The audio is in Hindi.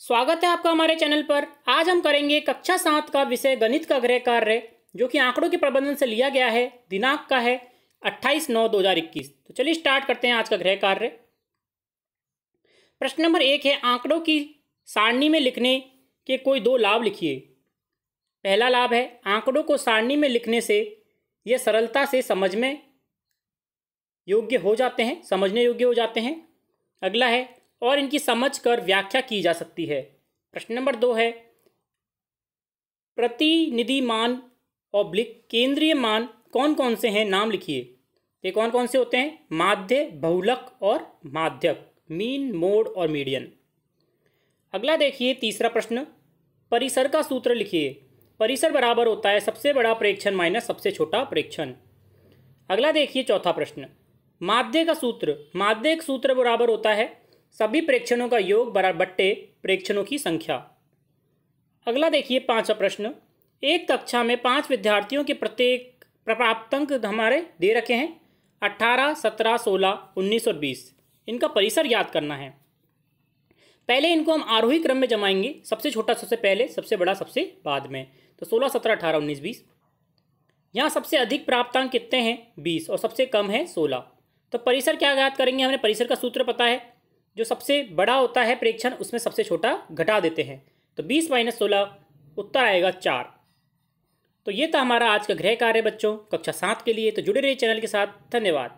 स्वागत है आपका हमारे चैनल पर आज हम करेंगे कक्षा सात का विषय गणित का गृह कार्य जो कि आंकड़ों के प्रबंधन से लिया गया है दिनांक का है 28 नौ 2021 तो चलिए स्टार्ट करते हैं आज का गृह कार्य प्रश्न नंबर एक है आंकड़ों की सारणी में लिखने के कोई दो लाभ लिखिए पहला लाभ है आंकड़ों को सारणी में लिखने से यह सरलता से समझ में योग्य हो जाते हैं समझने योग्य हो जाते हैं अगला है और इनकी समझ कर व्याख्या की जा सकती है प्रश्न नंबर दो है प्रतिनिधि मान ऑब्लिक केंद्रीय मान कौन कौन से हैं नाम लिखिए ये कौन कौन से होते हैं माध्य बहुलक और माध्यक मीन मोड और मीडियन अगला देखिए तीसरा प्रश्न परिसर का सूत्र लिखिए परिसर बराबर होता है सबसे बड़ा प्रेक्षण माइनस सबसे छोटा प्रेक्षण अगला देखिए चौथा प्रश्न माध्य का सूत्र माध्य सूत्र बराबर होता है सभी प्रेक्षणों का योग बराबर बट्टे प्रेक्षणों की संख्या अगला देखिए पांचवा प्रश्न एक कक्षा में पांच विद्यार्थियों के प्रत्येक प्राप्तांक हमारे दे रखे हैं अट्ठारह सत्रह सोलह उन्नीस और बीस इनका परिसर याद करना है पहले इनको हम आरोही क्रम में जमाएंगे सबसे छोटा सबसे पहले सबसे बड़ा सबसे बाद में तो सोलह सत्रह अठारह उन्नीस बीस यहाँ सबसे अधिक प्राप्तांक कितने हैं बीस और सबसे कम है सोलह तो परिसर क्या याद करेंगे हमने परिसर का सूत्र पता है जो सबसे बड़ा होता है प्रेक्षण उसमें सबसे छोटा घटा देते हैं तो बीस माइनस सोलह उत्तर आएगा चार तो ये था हमारा आज का गृह कार्य बच्चों कक्षा सात के लिए तो जुड़े रहिए चैनल के साथ धन्यवाद